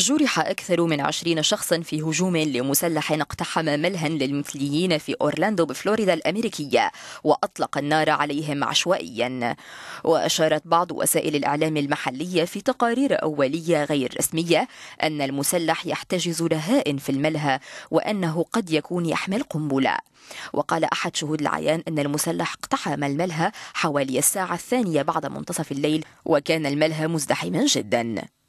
جرح أكثر من عشرين شخصا في هجوم لمسلح اقتحم ملهى للمثليين في أورلاندو بفلوريدا الأمريكية وأطلق النار عليهم عشوائيا وأشارت بعض وسائل الإعلام المحلية في تقارير أولية غير رسمية أن المسلح يحتجز رهائن في الملهى وأنه قد يكون يحمل قنبلة وقال أحد شهود العيان أن المسلح اقتحم الملهى حوالي الساعة الثانية بعد منتصف الليل وكان الملهى مزدحما جدا